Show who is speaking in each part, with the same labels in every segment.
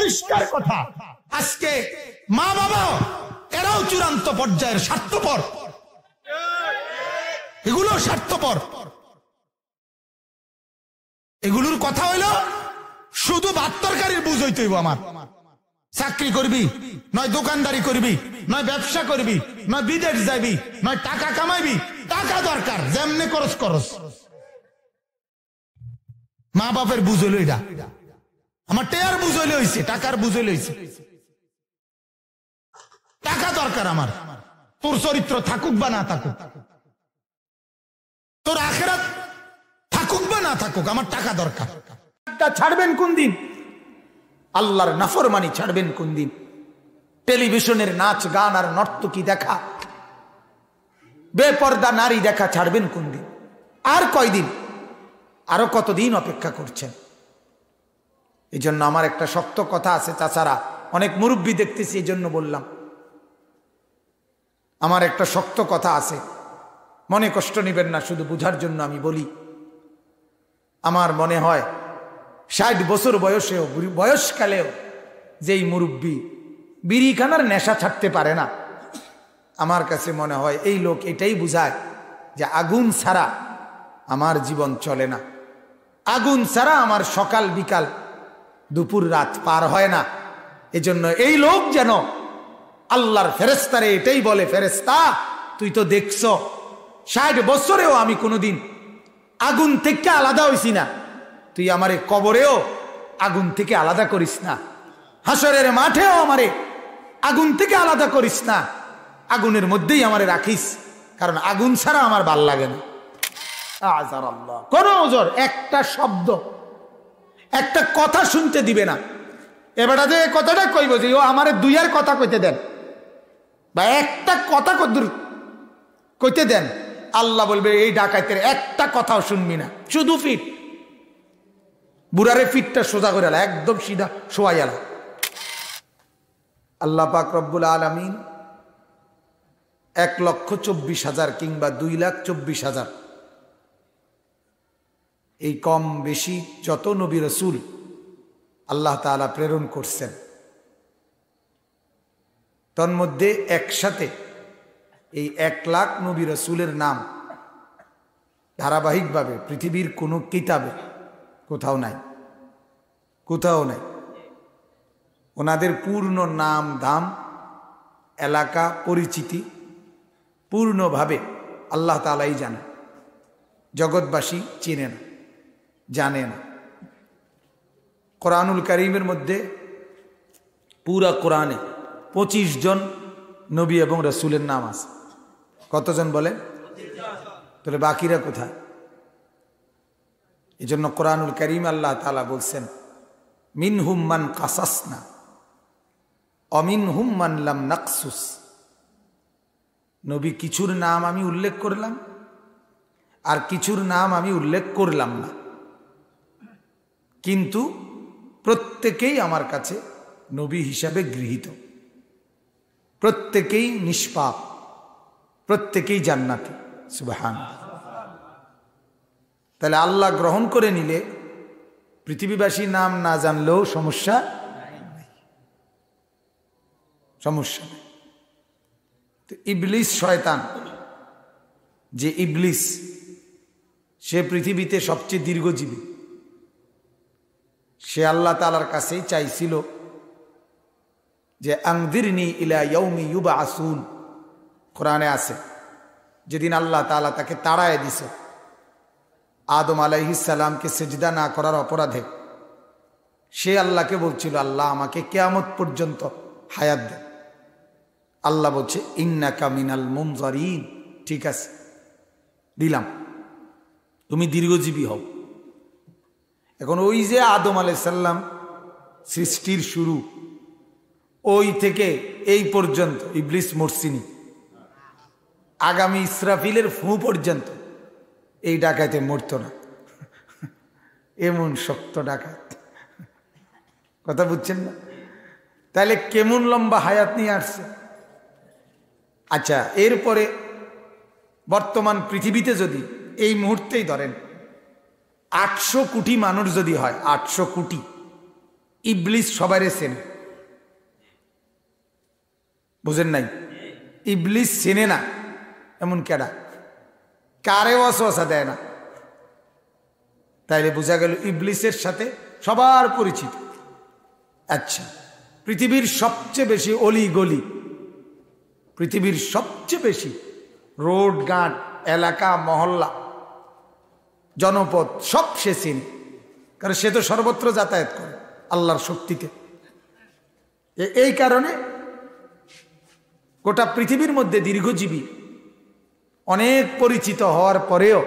Speaker 1: পরিষ্কার কথা আজকে মা বাবা এরাও চূড়ান্ত পর্যায়ের স্বার্থপর এগুলো স্বার্থপর এগুলোর কথা হইল শুধু বাত্তরকারীর তরকারির বুঝ হইতেইব আমার চাকরি করবি নয় দোকানদারি করবি নয় ব্যবসা করবি নয় বিদেশ যাবি নয় টাকা কামাইবি টাকা দরকার যেমনে করস করস মা বাপের বুঝ হইল এটা আমার টেয়ার বুঝলে হয়েছে টাকার বুঝলে হয়েছে টাকা দরকার আমার তোর চরিত্র থাকুক বা না থাকুক তোর আখেরাত থাকুক বা না থাকুক আমার টাকা দরকার ছাড়বেন কোন দিন আল্লাহর নাফরমানি ছাড়বেন কোন দিন টেলিভিশনের নাচ গান আর নর্তকী দেখা বেপর্দা নারী দেখা ছাড়বেন কোন দিন আর কয়দিন আরো কতদিন অপেক্ষা করছেন এই জন্য আমার একটা শক্ত কথা আছে তাছাড়া অনেক মুরব্বী দেখতেছি এই জন্য বললাম আমার একটা শক্ত কথা আছে মনে কষ্ট নেবেন না শুধু বুঝার জন্য আমি বলি আমার মনে হয় ষাট বছর বয়সেও বয়সকালেও যেই মুরব্বী বিড়িখানার নেশা ছাড়তে পারে না আমার কাছে মনে হয় এই লোক এটাই বুঝায় যে আগুন ছাড়া আমার জীবন চলে না আগুন ছাড়া আমার সকাল বিকাল দুপুর রাত পার হয় না এজন্য এই লোক যেন আল্লাহর ফেরেস্তারে এটাই বলে ফেরেস্তা তুই তো দেখছ ষাট বছরেও আমি কোনোদিন আগুন থেকে আলাদা হইছি না তুই আমারে কবরেও আগুন থেকে আলাদা করিস না হাসরের মাঠেও আমারে আগুন থেকে আলাদা করিস না আগুনের মধ্যেই আমারে রাখিস কারণ আগুন ছাড়া আমার ভাল লাগে না কোন আল্লাহ কোনো ওজোর একটা শব্দ একটা কথা শুনতে দিবে না এবার যে কথাটা কইব যে ও আমার দুইয়ার কথা কইতে দেন বা একটা কথা কদ্দুর কইতে দেন আল্লাহ বলবে এই ডাকাইতের একটা কথাও শুনবি না শুধু ফিট বুড়ারে ফিটটা সোজা করে একদম সিধা শোয়াই এলা আল্লাহ পাক রব্বুল আলমিন এক লক্ষ চব্বিশ হাজার কিংবা দুই লাখ চব্বিশ হাজার এই কম বেশি যত নবী রসুল আল্লাহ তালা প্রেরণ করছেন তন্মধ্যে একসাথে এই এক লাখ নবী রসুলের নাম ধারাবাহিকভাবে পৃথিবীর কোনো কিতাবে কোথাও নাই কোথাও নাই ওনাদের পূর্ণ নাম দাম এলাকা পরিচিতি পূর্ণভাবে আল্লাহ তালাই জানে জগৎবাসী চেনে না জানে না কোরআনুল করিমের মধ্যে পুরা কোরআনে পঁচিশ জন নবী এবং রসুলের নাম আছে কতজন বলে তাহলে বাকিরা কোথায় এই জন্য কোরআনুল করিম আল্লাহ তালা বলছেন মিন হুম্মান না অমিন হুম্মান লাম নাকসুস নবী কিছুর নাম আমি উল্লেখ করলাম আর কিছুর নাম আমি উল্লেখ করলাম না কিন্তু প্রত্যেকেই আমার কাছে নবী হিসাবে গৃহীত প্রত্যেকেই নিষ্পাপ প্রত্যেকেই জান্নাতি সুবাহান তাহলে আল্লাহ গ্রহণ করে নিলে পৃথিবীবাসী নাম না জানলেও সমস্যা সমস্যা তো ইবলিস শয়তান যে ইবলিস সে পৃথিবীতে সবচেয়ে দীর্ঘজীবী সে আল্লাহ তালার কাছেই চাইছিল যে আংদিরনি ইলা ইয়ৌমি ইউবা আসুন কোরআনে আছে যেদিন আল্লাহ তালা তাকে তাড়ায় দিছে আদম আলাইহিসাল্লামকে সেজদা না করার অপরাধে সে আল্লাহকে বলছিল আল্লাহ আমাকে কেয়ামত পর্যন্ত হায়াত দে আল্লাহ বলছে ইন্না কামিনাল মুমজারিন ঠিক আছে দিলাম তুমি দীর্ঘজীবী হও এখন ওই যে আদম আলাইসাল্লাম সৃষ্টির শুরু ওই থেকে এই পর্যন্ত ইবলিস মরসিনী আগামী ইসরাফিলের ফু পর্যন্ত এই ডাকাতে মরত না এমন শক্ত ডাকাত কথা বুঝছেন না তাহলে কেমন লম্বা হায়াত নিয়ে আসছে আচ্ছা এরপরে বর্তমান পৃথিবীতে যদি এই মুহূর্তেই ধরেন আটশো কোটি মানুষ যদি হয় আটশো কোটি ইবলিস সবাই সেনে বুঝেন নাই ইবলিস চেনে না এমন কেডা কারে অসা দেয় না তাইলে বোঝা গেল ইবলিসের সাথে সবার পরিচিত আচ্ছা পৃথিবীর সবচেয়ে বেশি অলি গলি পৃথিবীর সবচেয়ে বেশি রোড গাঁট এলাকা মহল্লা জনপদ সব সে চিন কারণ সে তো সর্বত্র যাতায়াত করে আল্লাহর শক্তিতে এই কারণে গোটা পৃথিবীর মধ্যে দীর্ঘজীবী অনেক পরিচিত হওয়ার পরেও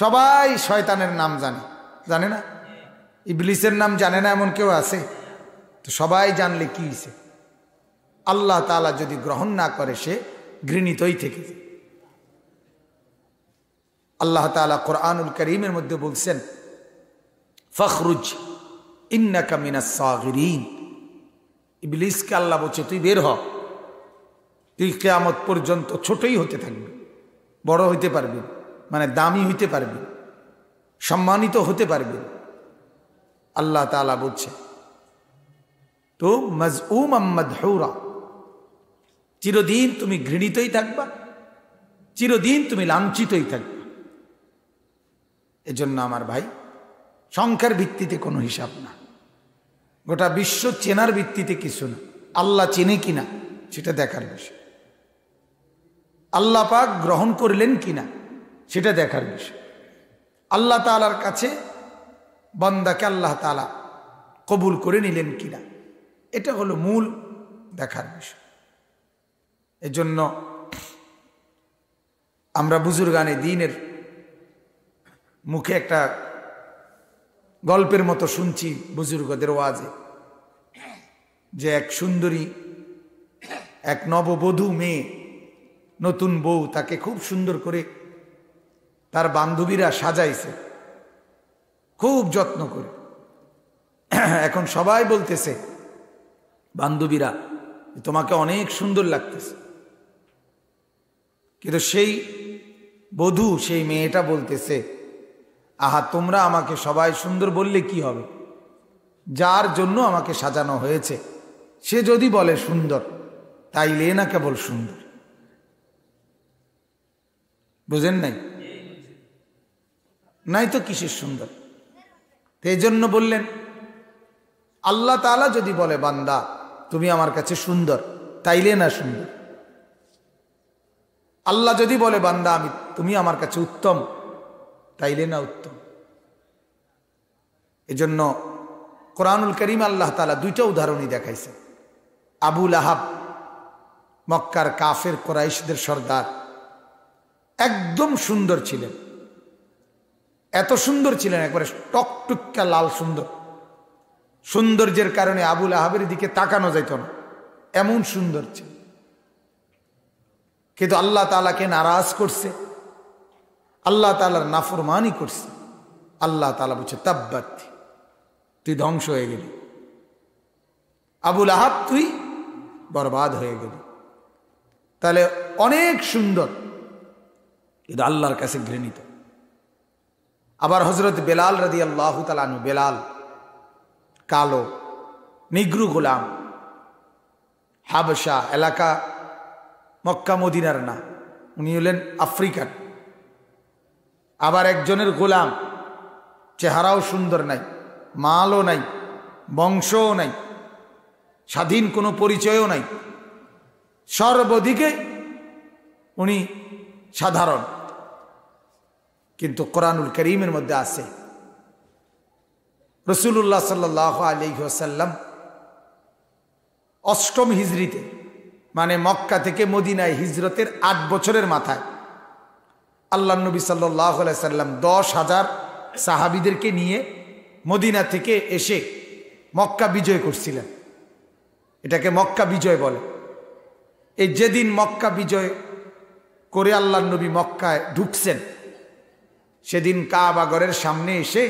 Speaker 1: সবাই শয়তানের নাম জানে জানে না ইবলিসের নাম জানে না এমন কেউ আছে তো সবাই জানলে কী আল্লাহ তালা যদি গ্রহণ না করে সে ঘৃণিতই থেকে যায় আল্লাহ তালা কোরআনুল করিমের মধ্যে বলছেন ফখরুজ ইন্না কামিনা সাগরিন ইবলিসকে আল্লাহ বলছে তুই বের হ তুই কেয়ামত পর্যন্ত ছোটই হতে থাকবি বড় হইতে পারবি মানে দামি হইতে পারবি সম্মানিত হতে পারবি আল্লাহ তালা বলছে তো মজউম আম্মদ হৌরা চিরদিন তুমি ঘৃণিতই থাকবা চিরদিন তুমি লাঞ্ছিতই থাকবে এজন্য আমার ভাই সংখ্যার ভিত্তিতে কোনো হিসাব না গোটা বিশ্ব চেনার ভিত্তিতে কিছু না আল্লাহ চেনে কিনা সেটা দেখার বিষয় আল্লাহ পাক গ্রহণ করলেন কিনা সেটা দেখার বিষয় আল্লাহ তালার কাছে বন্দাকে আল্লাহ তালা কবুল করে নিলেন কিনা এটা হলো মূল দেখার বিষয় এজন্য আমরা বুজুর্গানে দিনের মুখে একটা গল্পের মতো শুনছি বুজুর্গদের ওয়াজে যে এক সুন্দরী এক নববধূ মেয়ে নতুন বউ তাকে খুব সুন্দর করে তার বান্ধবীরা সাজাইছে খুব যত্ন করে এখন সবাই বলতেছে বান্ধবীরা তোমাকে অনেক সুন্দর লাগতেছে কিন্তু সেই বধূ সেই মেয়েটা বলতেছে আহা তোমরা আমাকে সবাই সুন্দর বললে কি হবে যার জন্য আমাকে সাজানো হয়েছে সে যদি বলে সুন্দর তাই লে না কেবল সুন্দর বুঝেন নাই নাই তো কিসের সুন্দর এই জন্য বললেন আল্লাহ তালা যদি বলে বান্দা তুমি আমার কাছে সুন্দর তাইলে না সুন্দর আল্লাহ যদি বলে বান্দা আমি তুমি আমার কাছে উত্তম তাইলে না উত্তম এজন্য কোরআনুল করিম আল্লাহ তালা দুইটা উদাহরণই দেখাইছে আবুল আহাব মক্কার কাফের কোরাইশদের সর্দার একদম সুন্দর ছিলেন এত সুন্দর ছিলেন একবারে টকটুক্কা লাল সুন্দর সৌন্দর্যের কারণে আবুল আহাবের দিকে তাকানো যেত না এমন সুন্দর ছিল কিন্তু আল্লাহ তালাকে নারাজ করছে আল্লাহ তালার নাফরমানি করছে আল্লাহ তালা বলছে তাব্বাত তুই ধ্বংস হয়ে গেলি আবুল আহাব তুই বরবাদ হয়ে গেলি তাহলে অনেক সুন্দর কিন্তু আল্লাহর কাছে ঘৃণিত আবার হজরত বেলাল রাজি আল্লাহ তালানু বেলাল কালো নিগ্রু গোলাম হাবসা এলাকা মক্কা মদিনার না উনি হলেন আফ্রিকার আবার একজনের গোলাম চেহারাও সুন্দর নাই মালও নাই বংশও নাই স্বাধীন কোনো পরিচয়ও নাই সর্বদিকে উনি সাধারণ কিন্তু কোরআনুল করিমের মধ্যে আছে রসুল্লাহ সাল্লাহ আলিহাসাল্লাম অষ্টম হিজড়িতে মানে মক্কা থেকে মদিনায় হিজরতের আট বছরের মাথায় আল্লাহ নবী সাল্লাহ সাল্লাম দশ হাজার সাহাবিদেরকে নিয়ে মদিনা থেকে এসে মক্কা বিজয় করছিলেন এটাকে মক্কা বিজয় বলে এই যেদিন মক্কা বিজয় করে আল্লাহ নবী মক্কায় ঢুকছেন সেদিন কাবাগরের সামনে এসে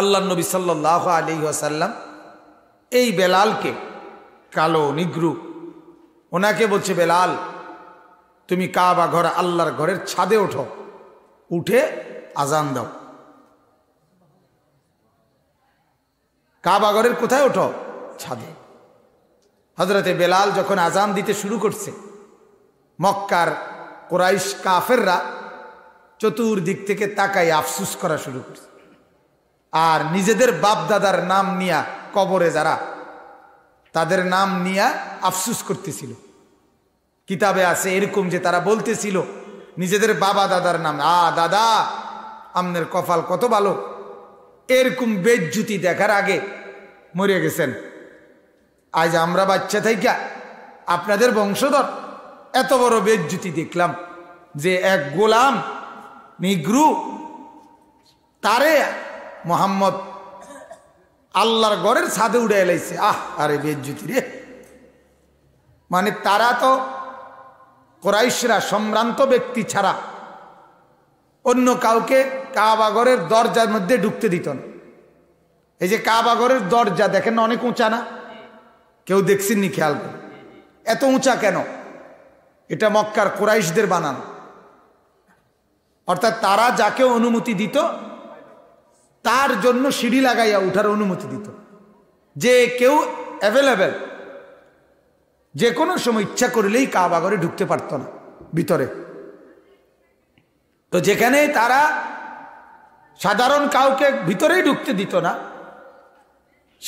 Speaker 1: আল্লাহ নবী সাল্লাহ আলী আসাল্লাম এই বেলালকে কালো নিগ্রু ওনাকে বলছে বেলাল তুমি কাবা ঘর আল্লাহর ঘরের ছাদে ওঠো উঠে আজান দাও কাবা ঘরের কোথায় ওঠো ছাদে হজরতে বেলাল যখন আজান দিতে শুরু করছে মক্কার কোরাইশ কাফেররা চতুর্দিক থেকে তাকাই আফসুস করা শুরু করছে আর নিজেদের বাপ দাদার নাম নিয়া কবরে যারা তাদের নাম নিয়া আফসুস করতেছিল কিতাবে আছে এরকম যে তারা বলতেছিল নিজেদের বাবা দাদার নাম আ দাদা আমনের কপাল কত ভালো এরকম বেজ্জুতি দেখার আগে মরে গেছেন আজ আমরা বাচ্চা থাইকা আপনাদের বংশধর এত বড় বেজ্জুতি দেখলাম যে এক গোলাম নিগ্রু তারে মোহাম্মদ আল্লাহর গড়ের ছাদে উড়ে এলাইছে আহ আরে বেজ্জুতি রে মানে তারা তো কোরাইশরা সম্ভ্রান্ত ব্যক্তি ছাড়া অন্য কাউকে কাবাগরের দরজার মধ্যে ঢুকতে দিত না এই যে কাবাগরের দরজা দেখেন না অনেক উঁচা না কেউ দেখছেননি খেয়াল করে এত উঁচা কেন এটা মক্কার কোরাইশদের বানানো অর্থাৎ তারা যাকে অনুমতি দিত তার জন্য সিঁড়ি লাগাইয়া উঠার অনুমতি দিত যে কেউ অ্যাভেলেবেল যে কোনো সময় ইচ্ছা করলেই কাবাগরে ঢুকতে পারত না ভিতরে তো যেখানে তারা সাধারণ কাউকে ভিতরেই ঢুকতে দিত না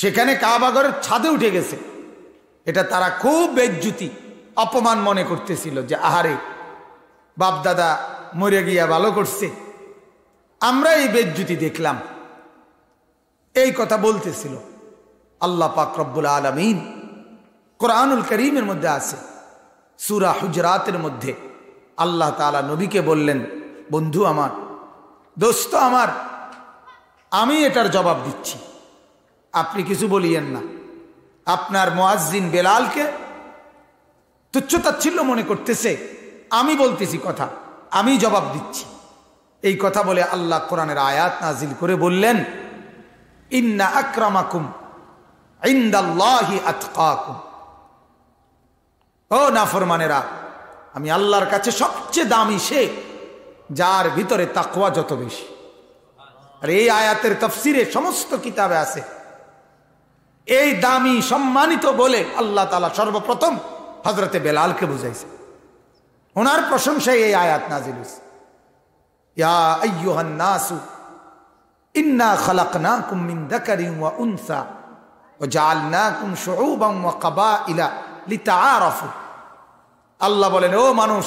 Speaker 1: সেখানে কাবাগরের ছাদে উঠে গেছে এটা তারা খুব বেজ্জুতি অপমান মনে করতেছিল যে আহারে বাপদাদা মরে গিয়া ভালো করছে আমরা এই বেজ্জুতি দেখলাম এই কথা বলতেছিল আল্লাহ পাক রব্বুল আলমিন কোরআনুল করিমের মধ্যে আছে সুরা হুজরাতের মধ্যে আল্লাহ তালা নবীকে বললেন বন্ধু আমার দোস্ত আমার আমি এটার জবাব দিচ্ছি আপনি কিছু বলিয়েন না আপনার মোয়াজিন বেলালকে তুচ্ছতাচ্ছিল্য মনে করতেছে আমি বলতেছি কথা আমি জবাব দিচ্ছি এই কথা বলে আল্লাহ কোরআনের আয়াত নাজিল করে বললেন ইন্না আক্রামাকুম ইন্দাল্লাহি আতকাকুম ও নাফরমানেরা আমি আল্লাহর কাছে সবচেয়ে দামি সে যার ভিতরে তাকুয়া যত বেশি আর এই আয়াতের তফসিরে সমস্ত কিতাবে আছে এই দামি সম্মানিত বলে আল্লাহ তালা সর্বপ্রথম হজরতে বেলালকে বুঝাইছে ওনার প্রশংসায় এই আয়াত নাজিল নাসু ইন্না খালাকনাকুম মিন দাকারিন ওয়া উনসা ওয়া জাআলনাকুম ইলা লিতা আর লিতাআরাফু আল্লাহ বলেন ও মানুষ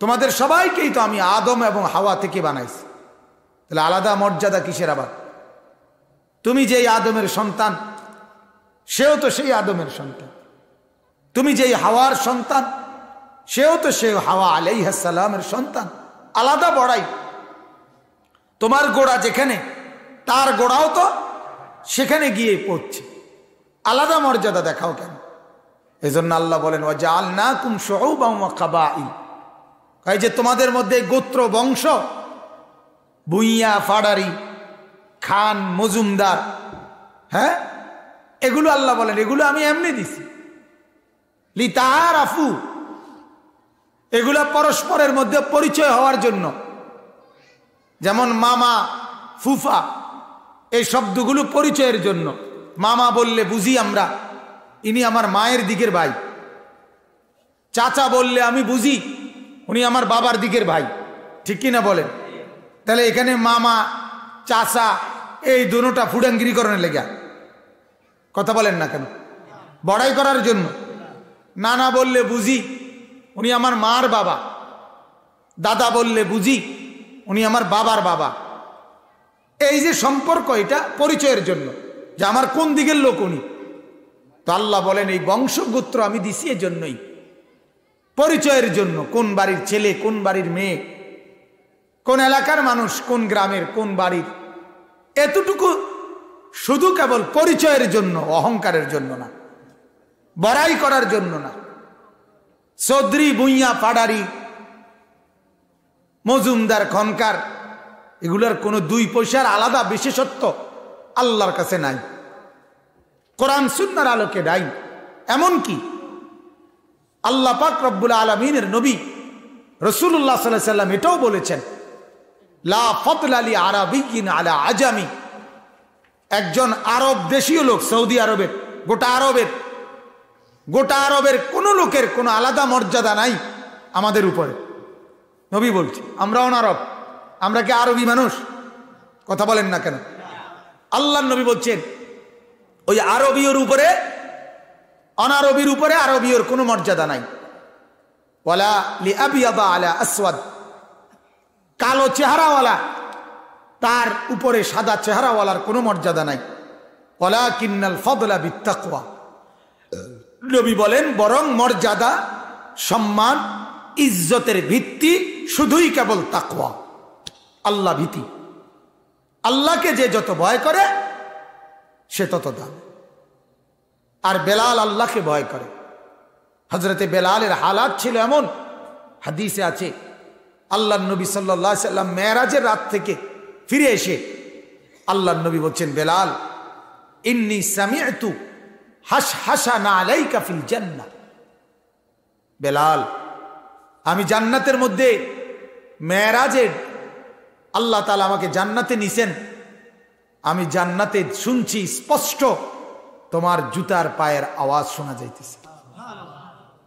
Speaker 1: তোমাদের সবাইকেই তো আমি আদম এবং হাওয়া থেকে বানাইছি তাহলে আলাদা মর্যাদা কিসের আবার তুমি যেই আদমের সন্তান সেও তো সেই আদমের সন্তান তুমি যেই হাওয়ার সন্তান সেও তো সে হাওয়া আলাই হাসালামের সন্তান আলাদা বড়াই তোমার গোড়া যেখানে তার গোড়াও তো সেখানে গিয়ে পড়ছে আলাদা মর্যাদা দেখাও কেন এজন্য আল্লাহ বলেন ওয়া জাআলনাকুম না ওয়া কাবাইল কাবা যে তোমাদের মধ্যে গোত্র বংশ বুইয়া ফাডারি খান মজুমদার হ্যাঁ এগুলো আল্লাহ বলেন এগুলো আমি এমনি দিছি লিতাহার আফু এগুলা পরস্পরের মধ্যে পরিচয় হওয়ার জন্য যেমন মামা ফুফা এই শব্দগুলো পরিচয়ের জন্য মামা বললে বুঝি আমরা ইনি আমার মায়ের দিকের ভাই চাচা বললে আমি বুঝি উনি আমার বাবার দিকের ভাই ঠিক কি না বলেন তাহলে এখানে মামা চাচা এই দুটা ফুডাঙ্গিরিকরণের লেগে কথা বলেন না কেন বড়াই করার জন্য নানা বললে বুঝি উনি আমার মার বাবা দাদা বললে বুঝি উনি আমার বাবার বাবা এই যে সম্পর্ক এটা পরিচয়ের জন্য যে আমার কোন দিকের লোক উনি তো আল্লাহ বলেন এই বংশগোত্র আমি দিছি এর জন্যই পরিচয়ের জন্য কোন বাড়ির ছেলে কোন বাড়ির মেয়ে কোন এলাকার মানুষ কোন গ্রামের কোন বাড়ির এতটুকু শুধু কেবল পরিচয়ের জন্য অহংকারের জন্য না বড়াই করার জন্য না চৌধুরী বুইয়া পাডারি মজুমদার খনকার এগুলোর কোনো দুই পয়সার আলাদা বিশেষত্ব আল্লাহর কাছে নাই কোরআন সুন্নার আলোকে ডাই এমনকি আল্লাহ পাক রব্বুল আলমিনের নবী রসুল্লাহ সাল্লাহ সাল্লাম এটাও বলেছেন লা ফতল আলী আলা আজামি একজন আরব দেশীয় লোক সৌদি আরবের গোটা আরবের গোটা আরবের কোনো লোকের কোনো আলাদা মর্যাদা নাই আমাদের উপরে নবী বলছি আমরা অনারব আমরা কি আরবি মানুষ কথা বলেন না কেন আল্লাহ নবী বলছেন ওই আরবীয় উপরে অনারবির উপরে আরবীয় কোনো মর্যাদা নাই ওয়ালা লি আবিয়াবা আলা আসওয়াদ কালো চেহারাওয়ালা তার উপরে সাদা চেহারাওয়ালার কোনো মর্যাদা নাই ওলা কিন্নাল ফদলা বিত্তাকুয়া রবি বলেন বরং মর্যাদা সম্মান ইজ্জতের ভিত্তি শুধুই কেবল তাকুয়া আল্লাহ ভীতি আল্লাহকে যে যত ভয় করে সে তত দাম আর বেলাল আল্লাহকে ভয় করে হজরতে বেলালের হালাত ছিল এমন হাদিসে আছে আল্লাহ নবী সাল্লাহ সাল্লাম মেয়েরাজের রাত থেকে ফিরে এসে আল্লাহ নবী বলছেন বেলাল ইন্নি সামিয়াতু হাস হাসা না আলাই কাফিল জান্না বেলাল আমি জান্নাতের মধ্যে মেয়েরাজের আল্লাহ তালা আমাকে জান্নাতে নিছেন আমি জান্নাতে শুনছি স্পষ্ট তোমার জুতার পায়ের আওয়াজ শোনা যাইতেছে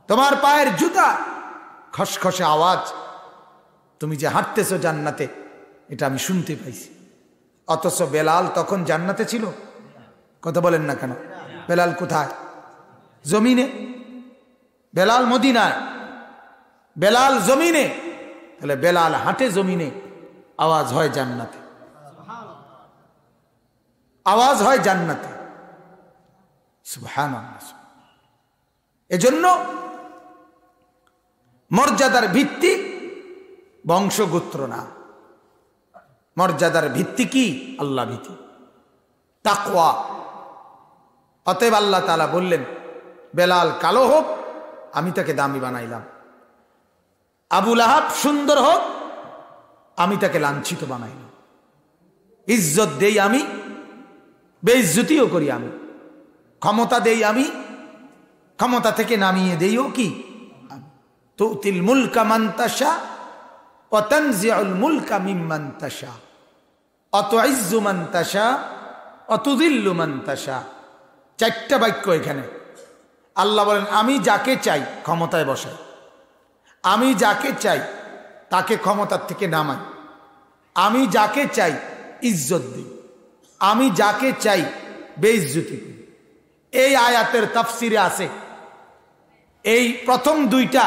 Speaker 1: তোমার পায়ের জুতা খসখসে আওয়াজ তুমি যে হাঁটতেছ জান্নাতে এটা আমি শুনতে পাইছি অথচ বেলাল তখন জান্নাতে ছিল কথা বলেন না কেন বেলাল কোথায় জমিনে বেলাল মদিনায় বেলাল জমিনে তাহলে বেলাল হাঁটে জমিনে আওয়াজ হয় জান্নাতে আওয়াজ হয় জান্নাতে এজন্য মর্যাদার ভিত্তি বংশগোত্র না মর্যাদার ভিত্তি কি আল্লাহ ভীতি তাকোয়া অতএব আল্লাহ তালা বললেন বেলাল কালো হোক আমি তাকে দামি বানাইলাম আবুল আহাব সুন্দর হোক আমি তাকে লাঞ্ছিত বানাইলাম ইজ্জত দেই আমি বেইজ্জুতিও করি আমি ক্ষমতা দেই আমি ক্ষমতা থেকে নামিয়ে ও কি তুতিল মুলকা মান্তাসা অতঞ্জিউল মুলকা মিমান্তাসা অত ইজ্জু মান্তাসা অতুদিল্লু মান্তাসা চারটা বাক্য এখানে আল্লাহ বলেন আমি যাকে চাই ক্ষমতায় বসাই আমি যাকে চাই তাকে ক্ষমতার থেকে নামাই আমি যাকে চাই ইজ্জত দিই আমি যাকে চাই বেইজ্জুতি এই আয়াতের তাফসিরে আছে এই প্রথম দুইটা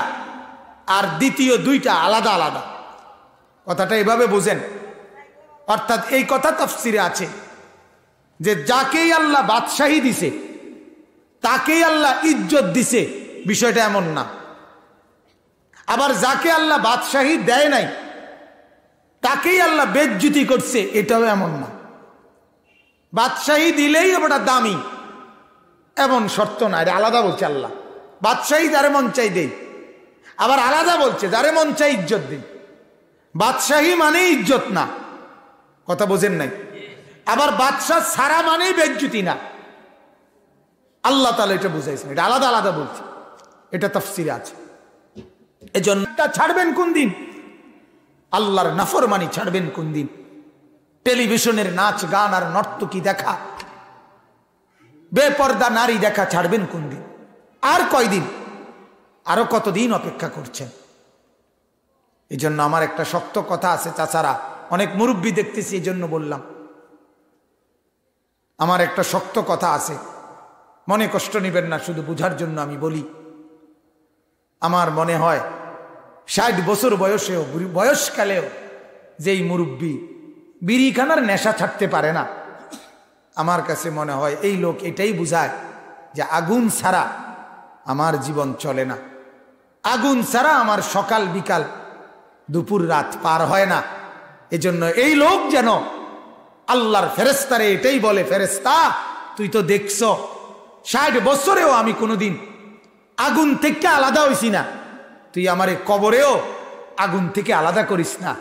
Speaker 1: আর দ্বিতীয় দুইটা আলাদা আলাদা কথাটা এভাবে বোঝেন অর্থাৎ এই কথা তাফসিরে আছে যে যাকেই আল্লাহ বাদশাহী দিছে তাকেই আল্লাহ ইজ্জত দিছে বিষয়টা এমন না আবার যাকে আল্লাহ বাদশাহী দেয় নাই তাকেই আল্লাহ বেজ্জুতি করছে এটাও এমন না বাদশাহী দিলেই ওটা দামি এমন শর্ত না এটা আলাদা বলছে আল্লাহ বাদশাহী যারে মন চাই দেই আবার আলাদা বলছে যারে মন চাই ইজ্জত দিই বাদশাহী মানে ইজ্জত না কথা বোঝেন নাই আবার বাদশাহ সারা মানেই বেজ্জুতি না আল্লাহ তালা এটা বুঝাইছেন এটা আলাদা আলাদা বলছে এটা তফসিরে আছে এজন্য ছাড়বেন কোন দিন আল্লাহর নাফর মানি ছাড়বেন কোন দিন টেলিভিশনের নাচ গান আর নর্তকী দেখা বেপর্দা নারী দেখা ছাড়বেন কোন দিন আর কয়দিন আরো কতদিন অপেক্ষা করছেন এই জন্য আমার একটা শক্ত কথা আছে তাছাড়া অনেক মুরব্বী দেখতেছি এই জন্য বললাম আমার একটা শক্ত কথা আছে মনে কষ্ট নেবেন না শুধু বুঝার জন্য আমি বলি আমার মনে হয় ষাট বছর বয়সেও বয়সকালেও যেই মুরব্বী বিড়িখানার নেশা ছাড়তে পারে না আমার কাছে মনে হয় এই লোক এটাই বুঝায় যে আগুন ছাড়া আমার জীবন চলে না আগুন ছাড়া আমার সকাল বিকাল দুপুর রাত পার হয় না এজন্য এই লোক যেন আল্লাহর ফেরেস্তারে এটাই বলে ফেরেস্তা তুই তো দেখছ ষাট বছরেও আমি কোনোদিন আগুন থেকে আলাদা হয়েছি না তুই আমারে কবরেও আগুন থেকে আলাদা করিস না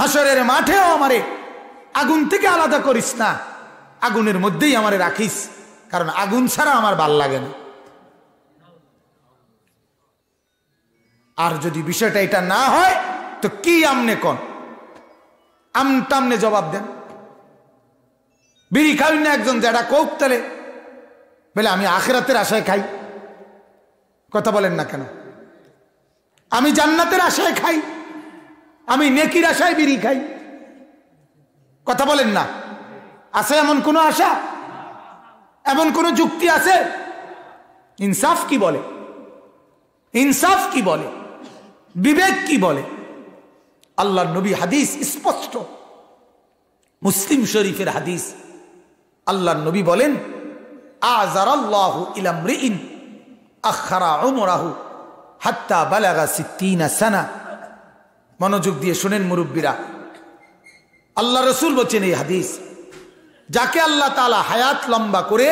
Speaker 1: হাসরের মাঠেও আমারে আগুন থেকে আলাদা করিস না আগুনের মধ্যেই আমার রাখিস কারণ আগুন ছাড়া আমার ভাল লাগে না আর যদি বিষয়টা এটা না হয় তো কি আমনে কন আমনে জবাব দেন বিড়ি খাই না একজন যারা কোক তাহলে বলে আমি আখেরাতের আশায় খাই কথা বলেন না কেন আমি জান্নাতের আশায় খাই আমি নেকির আশায় বিড়ি খাই কথা বলেন না আছে এমন কোনো আশা এমন কোনো যুক্তি আছে ইনসাফ কি বলে ইনসাফ কি বলে বিবেক কি বলে আল্লাহ নবী হাদিস স্পষ্ট মুসলিম শরীফের হাদিস আল্লাহ নবী বলেন আখারা হাত্তা সানা মনোযোগ দিয়ে শোনেন মুরব্বীরা আল্লাহ রসুল বলছেন এই হাদিস যাকে আল্লাহ তালা হায়াত লম্বা করে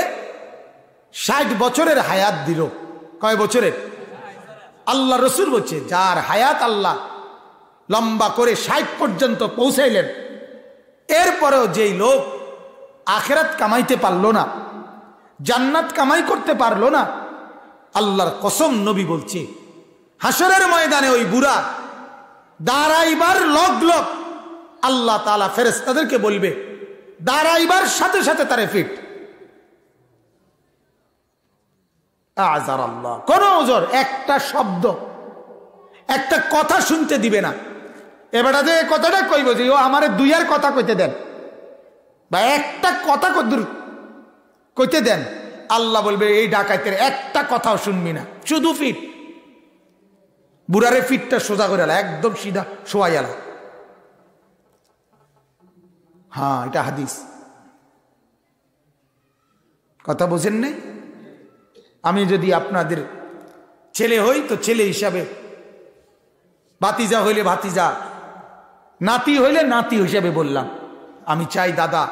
Speaker 1: ষাট বছরের হায়াত দিল কয় বছরের আল্লাহ রসুল বলছে যার হায়াত আল্লাহ লম্বা করে ষাট পর্যন্ত পৌঁছাইলেন এরপরেও যেই লোক আখেরাত কামাইতে পারল না জান্নাত কামাই করতে পারল না আল্লাহর কসম নবী বলছে হাসরের ময়দানে ওই বুড়া দাঁড়াইবার লগ লক আল্লাহ তালা তাদেরকে বলবে দাঁড়াইবার সাথে সাথে তারে ফিট আজার আল্লাহ কোন ওজর একটা শব্দ একটা কথা শুনতে দিবে না এবারটা যে কথাটা কইব যে ও আমার দুই আর কথা কইতে দেন বা একটা কথা কদ্দুর কইতে দেন আল্লাহ বলবে এই ডাকাইতের একটা কথাও শুনবি না শুধু ফিট বুড়ারে ফিটটা সোজা করে একদম সিধা শোয়াই আলা হ্যাঁ এটা হাদিস কথা বোঝেন নেই আমি যদি আপনাদের ছেলে হই তো ছেলে হিসাবে ভাতিজা হইলে ভাতিজা নাতি হইলে নাতি হিসাবে বললাম আমি চাই দাদা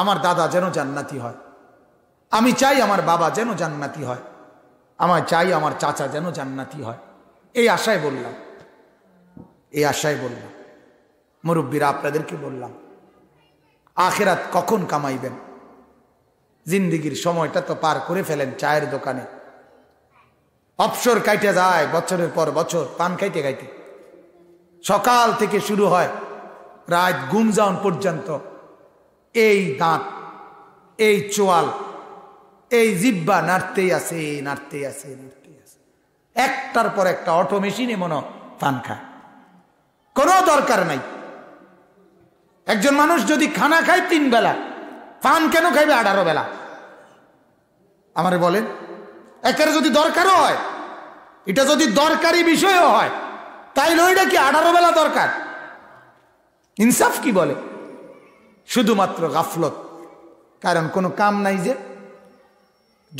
Speaker 1: আমার দাদা যেন জান্নাতি হয় আমি চাই আমার বাবা যেন জান্নাতি হয় আমার চাই আমার চাচা যেন জান্নাতি হয় এই আশায় বললাম এই আশায় বললাম মুরব্বীরা আপনাদেরকে বললাম আখেরাত কখন কামাইবেন জিন্দিগির সময়টা তো পার করে ফেলেন চায়ের দোকানে অপসর কাইটে যায় বছরের পর বছর পান খাইতে খাইতে সকাল থেকে শুরু হয় রাত গুমজাউন পর্যন্ত এই দাঁত এই চোয়াল এই জিব্বা নাড়তেই আছে নাড়তেই আছে নাড়তেই আছে একটার পর একটা অটো মেশিনে মনে পান খায় কোনো দরকার নাই একজন মানুষ যদি খানা খায় তিন বেলা পান কেন খাইবে আঠারো বেলা আমার বলেন একের যদি দরকারও হয় এটা যদি দরকারি বিষয়ও হয় নয় ওইটা কি আঠারো বেলা দরকার ইনসাফ কি বলে শুধুমাত্র গাফলত কারণ কোনো কাম নাই যে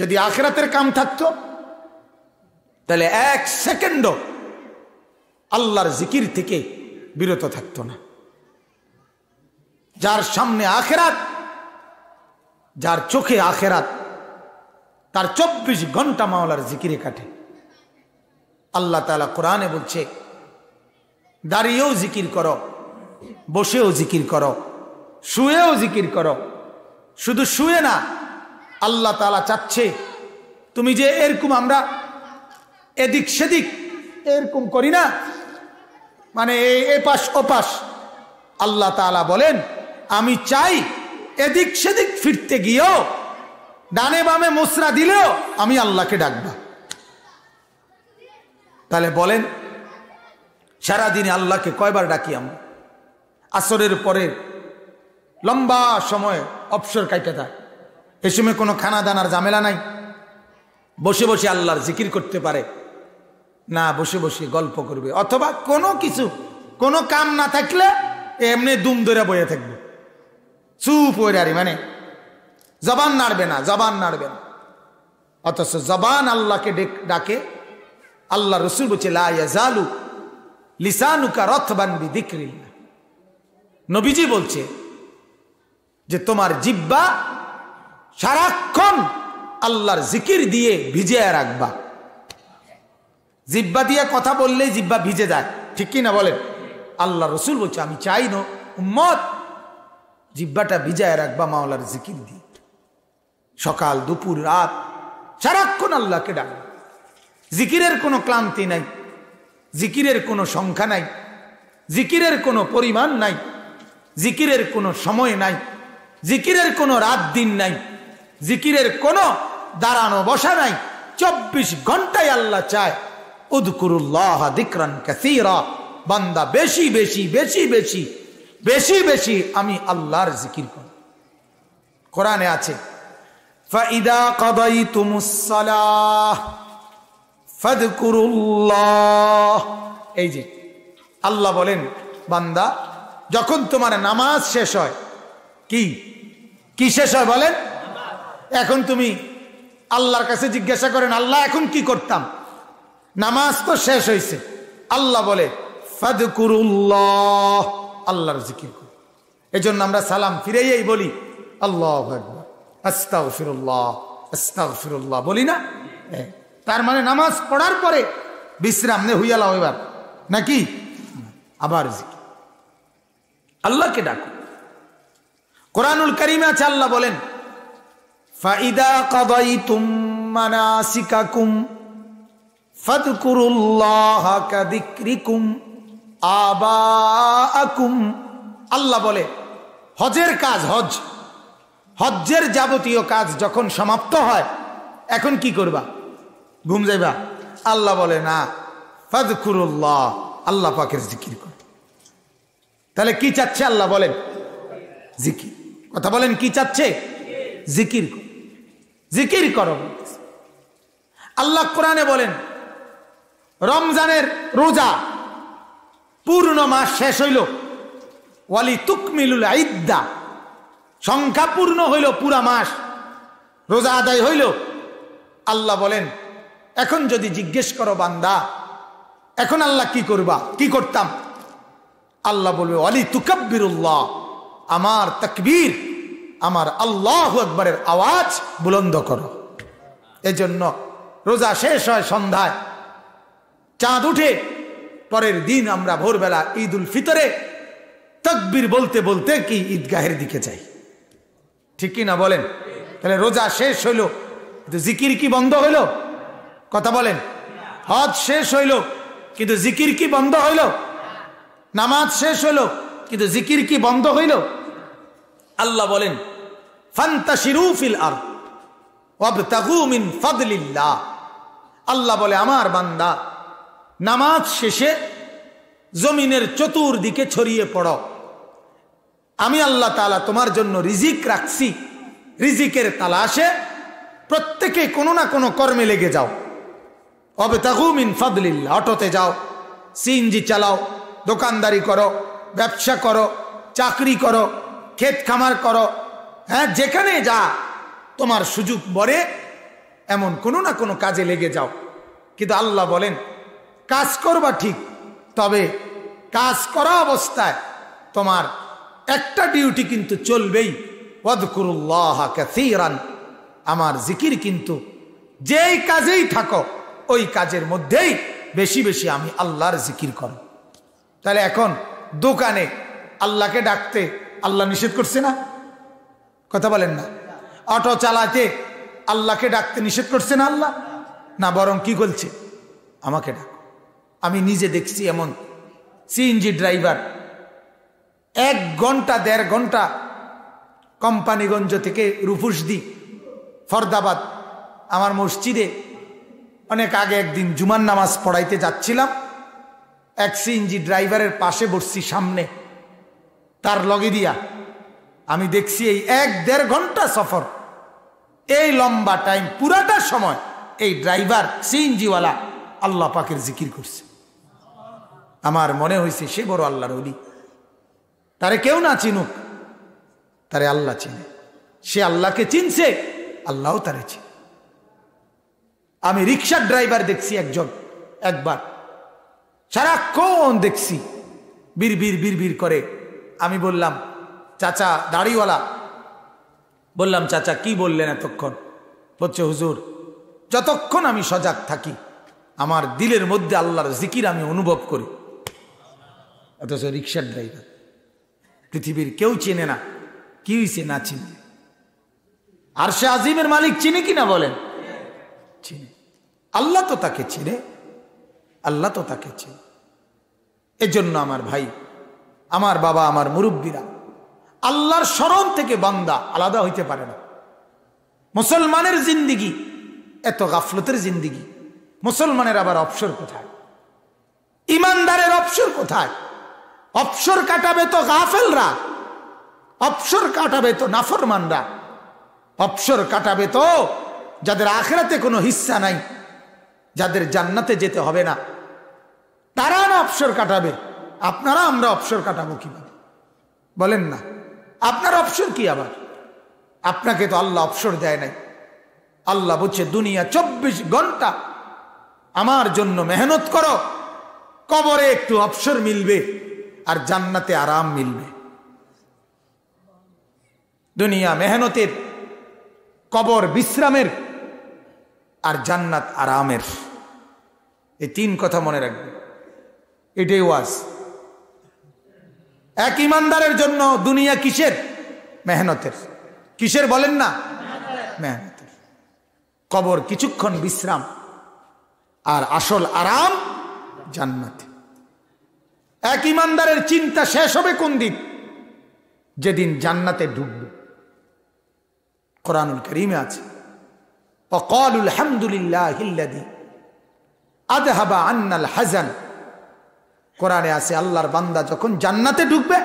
Speaker 1: যদি আখরাতের কাম থাকতো তাহলে এক সেকেন্ডও আল্লাহর জিকির থেকে বিরত থাকতো না যার সামনে আখেরাত যার চোখে আখেরাত তার চব্বিশ ঘন্টা মাওলার জিকিরে কাটে আল্লাহ তালা কোরআনে বলছে দাঁড়িয়েও জিকির করো বসেও জিকির করো শুয়েও জিকির করো শুধু শুয়ে না আল্লাহ তালা চাচ্ছে তুমি যে এরকম আমরা এদিক সেদিক এরকম করি না মানে এ পাশ ওপাশ আল্লাহ তালা বলেন আমি চাই এদিক সেদিক ফিরতে গিয়েও ডানে বামে মোসরা দিলেও আমি আল্লাহকে ডাকবা তাহলে বলেন সারাদিনে আল্লাহকে কয়বার ডাকি আমরা আসরের পরে লম্বা সময় অবসর কাইটে থাকে এ সময় কোনো খানা দানার ঝামেলা নাই বসে বসে আল্লাহর জিকির করতে পারে না বসে বসে গল্প করবে অথবা কোনো কিছু কোনো কাম না থাকলে এমনি দুম ধরে বয়ে থাকবে চুপ হয়ে আরি মানে জবান নাড়বে না জবান নাড়বে না অথচ জবান আল্লাহকে ডাকে আল্লাহ রসুল বলছে লালু লিসানুকা রথবান বিদিক্রি নবীজি বলছে যে তোমার জিব্বা সারাক্ষণ আল্লাহর জিকির দিয়ে ভিজে রাখবা জিব্বা দিয়ে কথা বললেই জিব্বা ভিজে যায় ঠিক কি না বলেন আল্লাহ রসুল বলছে আমি চাই না উম্মত জিব্বাটা ভিজায় রাখবা মাওলার জিকির দিয়ে সকাল দুপুর রাত সারাক্ষণ আল্লাহকে ডাক জিকিরের কোনো ক্লান্তি নাই জিকিরের কোনো সংখ্যা নাই জিকিরের কোনো পরিমাণ নাই জিকিরের কোনো সময় নাই জিকিরের কোনো রাত দিন নাই জিকিরের কোনো দাঁড়ানো বসা নাই চব্বিশ ঘন্টায় আল্লাহ চায় উদকুরুল্লাহ দিকরান বান্দা বেশি বেশি বেশি বেশি বেশি বেশি আমি আল্লাহর জিকির করি কোরআনে আছে এই যে আল্লাহ বলেন বান্দা যখন তোমার নামাজ শেষ হয় কি কি শেষ হয় বলেন এখন তুমি আল্লাহর কাছে জিজ্ঞাসা করেন আল্লাহ এখন কি করতাম নামাজ তো শেষ হয়েছে আল্লাহ বলে ফদকুরুল্লাহ আল্লাহর জিকির করি এই জন্য আমরা সালাম ফিরেই বলি আল্লাহ একবার আস্তাও বলি না হ্যাঁ। তার মানে নামাজ পড়ার পরে বিশ্রাম নে হুইয়ালাও এবার নাকি আবার জিকির আল্লাহকে ডাক কোরআনুল করিমে আছে আল্লাহ বলেন ফাইদা কদাই তুমানাসিকাকুম আবা আল্লাহ বলে হজের কাজ হজ হজ্জের যাবতীয় কাজ যখন সমাপ্ত হয় এখন কি করবা ঘুম যাইবা আল্লাহ বলে না ফাজকুরুল্লাহ আল্লাহ পাকের জিকির কর তাহলে কি চাচ্ছে আল্লাহ বলেন জিকির কথা বলেন কি চাচ্ছে জিকির জিকির কর আল্লাহ কোরআনে বলেন রমজানের রোজা পূর্ণ মাস শেষ হইল ওয়ালি তুকমিলুল ইদ্দা সংখ্যা পূর্ণ হইল পুরা মাস রোজা আদায় হইল আল্লাহ বলেন এখন যদি জিজ্ঞেস করো বান্দা এখন আল্লাহ কি করবা কি করতাম আল্লাহ বলবে অলি তুকাব্বিরুল্লাহ আমার তকবীর আমার আল্লাহ আকবরের আওয়াজ বুলন্দ করো এজন্য রোজা শেষ হয় সন্ধ্যায় চাঁদ উঠে পরের দিন আমরা ভোরবেলা ঈদ উল ফিতরে তকবির বলতে বলতে কি ঈদগাহের দিকে যাই ঠিক কি না বলেন তাহলে রোজা শেষ হইল কিন্তু জিকির কি বন্ধ হইল কথা বলেন হজ শেষ হইল কিন্তু জিকির কি বন্ধ হইল নামাজ শেষ হইল কিন্তু জিকির কি বন্ধ হইল আল্লাহ বলেন ফান্তাসিরুফিল আর আল্লাহ বলে আমার বান্দা নামাজ শেষে জমিনের চতুর্দিকে ছড়িয়ে পড়ো আমি আল্লাহ তালা তোমার জন্য রিজিক রাখছি রিজিকের তালাশে প্রত্যেকে কোনো না কোনো কর্মে লেগে যাও অবেতাগু মিন ফাদলিল্লা অটোতে যাও সিএনজি চালাও দোকানদারি করো ব্যবসা করো চাকরি করো ক্ষেত খামার করো হ্যাঁ যেখানে যা তোমার সুযোগ বড়ে এমন কোনো না কোনো কাজে লেগে যাও কিন্তু আল্লাহ বলেন কাজ করবা ঠিক তবে কাজ করা অবস্থায় তোমার একটা ডিউটি কিন্তু চলবেই ওয়াদকুরুল্লাহ আমার জিকির কিন্তু যেই কাজেই থাকো ওই কাজের মধ্যেই বেশি বেশি আমি আল্লাহর জিকির করো তাহলে এখন দোকানে আল্লাহকে ডাকতে আল্লাহ নিষেধ করছে না কথা বলেন না অটো চালাতে আল্লাহকে ডাকতে নিষেধ করছে না আল্লাহ না বরং কি বলছে আমাকে ডাক আমি নিজে দেখছি এমন সিএনজি ড্রাইভার এক ঘন্টা দেড় ঘন্টা কোম্পানিগঞ্জ থেকে রুফুসদি ফরদাবাদ আমার মসজিদে অনেক আগে একদিন জুমান নামাজ পড়াইতে যাচ্ছিলাম এক সিএনজি ড্রাইভারের পাশে বসছি সামনে তার লগে দিয়া আমি দেখছি এই এক দেড় ঘন্টা সফর এই লম্বা টাইম পুরাটা সময় এই ড্রাইভার সিএনজিওয়ালা আল্লাহ পাকের জিকির করছে আমার মনে হয়েছে সে বড় আল্লাহর অলি তারে কেউ না চিনুক তারে আল্লাহ চিনে সে আল্লাহকে চিনছে আল্লাহও তারে চিন আমি রিক্সার ড্রাইভার দেখছি একজন একবার সারাক্ষণ দেখছি বীর বীর বীর বীর করে আমি বললাম চাচা দাড়িওয়ালা বললাম চাচা কি বললেন এতক্ষণ বলছে হুজুর যতক্ষণ আমি সজাগ থাকি আমার দিলের মধ্যে আল্লাহর জিকির আমি অনুভব করি অথচ রিক্সার ড্রাইভার পৃথিবীর কেউ চেনে না কেউই সে না চিনে আর সে আজিমের মালিক চিনে কি না বলেন চিনে আল্লাহ তো তাকে চিনে আল্লাহ তো তাকে চিনে এজন্য আমার ভাই আমার বাবা আমার মুরব্বীরা আল্লাহর স্মরণ থেকে বান্দা আলাদা হইতে পারে না মুসলমানের জিন্দিগি এত গাফলতের জিন্দিগি মুসলমানের আবার অবসর কোথায় ইমানদারের অবসর কোথায় অপসর কাটাবে তো গাফেলরা অপসর কাটাবে তো নাফরমানরা অপসর কাটাবে তো যাদের আখেরাতে কোনো হিস্সা নাই যাদের জান্নাতে যেতে হবে না তারা না অপসর কাটাবে আপনারা আমরা অপসর কাটাবো কিভাবে বলেন না আপনার অপসর কি আবার আপনাকে তো আল্লাহ অপসর দেয় নাই আল্লাহ বলছে দুনিয়া চব্বিশ ঘন্টা আমার জন্য মেহনত করো কবরে একটু অবসর মিলবে আর জান্নাতে আরাম মিলবে দুনিয়া মেহনতের কবর বিশ্রামের আর জান্নাত আরামের এই তিন কথা মনে রাখবে এটাই ওয়াজ এক ইমানদারের জন্য দুনিয়া কিসের মেহনতের কিসের বলেন না মেহনতের কবর কিছুক্ষণ বিশ্রাম আর আসল আরাম জান্নাতে এক ইমানদারের চিন্তা শেষ হবে কোন দিক যেদিন জান্নাতে ঢুকবে কোরআনুল করিমে আছে وقال الحمد لله الذي اذهب عنا الحزن কোরআনে আছে আল্লাহর বান্দা যখন জান্নাতে ঢুকবে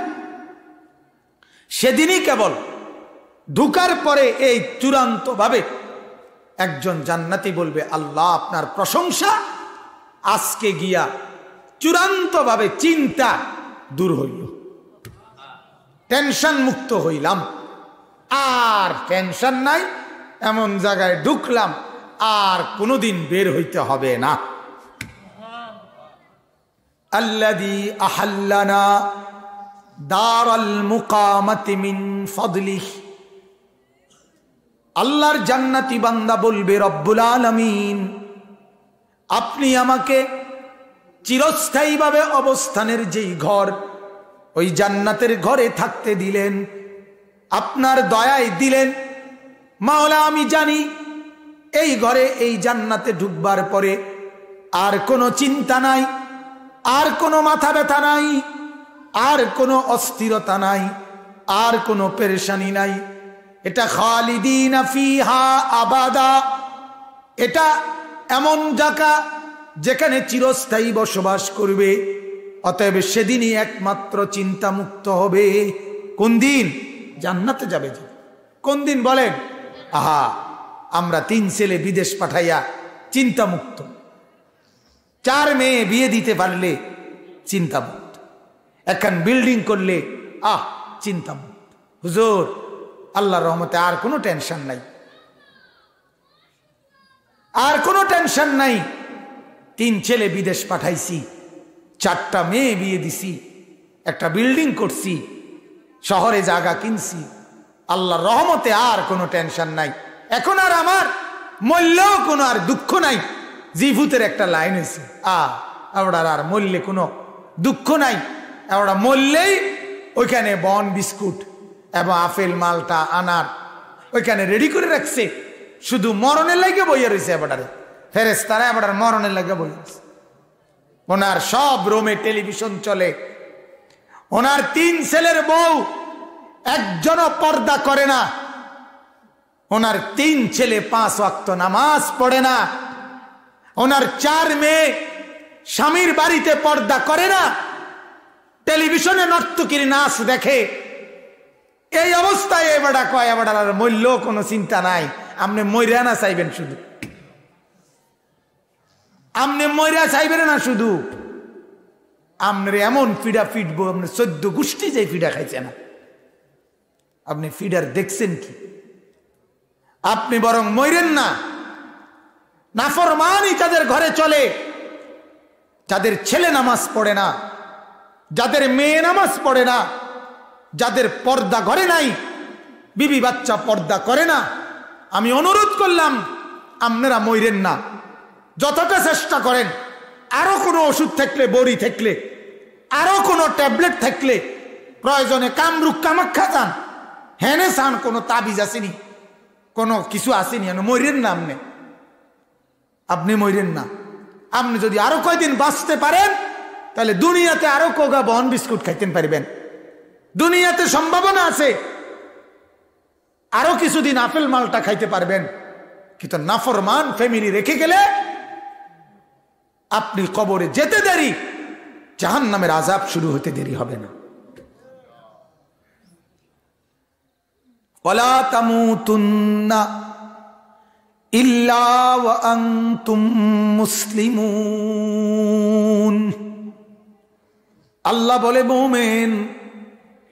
Speaker 1: সেদিনই কেবল ঢুকার পরে এই চূড়ান্তভাবে একজন জান্নাতি বলবে আল্লাহ আপনার প্রশংসা আজকে গিয়া চূড়ান্তভাবে চিন্তা দূর হইল টেনশন মুক্ত হইলাম আর টেনশন নাই এমন জায়গায় ঢুকলাম আর কোনদিন বের হইতে হবে না আল্লাদি আহাল্লানা দার আল মুকামাতিমিন আল্লাহর জান্নাতি বান্দা বলবে রব্বুল আলমিন আপনি আমাকে চিরস্থায়ীভাবে অবস্থানের যেই ঘর ওই জান্নাতের ঘরে থাকতে দিলেন আপনার দয়ায় দিলেন মাওলা আমি জানি এই ঘরে এই জান্নাতে ঢুকবার পরে আর কোনো চিন্তা নাই আর কোনো মাথা ব্যথা নাই আর কোনো অস্থিরতা নাই আর কোনো পেরেশানি নাই এটা খালিদিন আবাদা এটা এমন জাকা যেখানে চিরস্থায়ী বসবাস করবে অতএব সেদিনই একমাত্র চিন্তামুক্ত হবে কোন দিন জান্নাতে যাবে যে কোন দিন বলেন আহা আমরা তিন ছেলে বিদেশ পাঠাইয়া চিন্তামুক্ত চার মেয়ে বিয়ে দিতে পারলে মুক্ত একখান বিল্ডিং করলে আহ মুক্ত হুজুর আল্লাহ রহমতে আর কোনো টেনশন নাই আর কোনো টেনশন নাই তিন ছেলে বিদেশ পাঠাইছি চারটা মেয়ে বিয়ে দিছি একটা বিল্ডিং করছি শহরে জায়গা কিনছি আল্লাহ রহমতে আর কোনো টেনশন নাই এখন আর আমার মল্যেও কোনো আর দুঃখ নাই জিভূতের একটা লাইন হয়েছে আ আমরা আর মল্যে কোনো দুঃখ নাই আমরা মল্যেই ওইখানে বন বিস্কুট এবং আপেল মালটা আনার ওইখানে রেডি করে রাখছে শুধু মরণের লাগে বইয়া রয়েছে এবারে ফেরেস তারা আবার মরণের লাগে বলে ওনার সব রোমে টেলিভিশন চলে ওনার তিন ছেলের বউ একজনও পর্দা করে না ওনার তিন ছেলে পাঁচ অক্ত নামাজ পড়ে না ওনার চার মেয়ে স্বামীর বাড়িতে পর্দা করে না টেলিভিশনে নর্তকির নাচ দেখে এই অবস্থায় এবার কয় এবার মূল্য কোনো চিন্তা নাই আপনি মরিয়ানা চাইবেন শুধু আমনে ময়রা চাইবেন না শুধু আমনের এমন ফিডা ফিটবো আপনার চোদ্দ গোষ্ঠী যে ফিডা খাইছে না আপনি ফিডার দেখছেন কি আপনি বরং মরেন না নাফরমানই তাদের ঘরে চলে যাদের ছেলে নামাজ পড়ে না যাদের মেয়ে নামাজ পড়ে না যাদের পর্দা ঘরে নাই বিবি বাচ্চা পর্দা করে না আমি অনুরোধ করলাম আপনারা মরেন না যতটা চেষ্টা করেন আরো কোনো ওষুধ থাকলে বড়ি থাকলে আরো কোনো ট্যাবলেট থাকলে প্রয়োজনে কামরুক কামাক্ষা চান হেনে চান কোনো তাবিজ আসেনি কোনো কিছু আসেনি ময়ূরের না আপনি আপনি ময়ূরের না আপনি যদি আরো কয়দিন বাঁচতে পারেন তাহলে দুনিয়াতে আরো কোগা বন বিস্কুট খাইতেন পারবেন দুনিয়াতে সম্ভাবনা আছে আরো কিছুদিন আপেল মালটা খাইতে পারবেন কিন্তু নাফরমান ফ্যামিলি রেখে গেলে আপনি কবরে যেতে দেরি জাহান নামের আজাব শুরু হতে দেরি হবে না ওলা ইল্লা আনতুম আল্লাহ বলে মৌমেন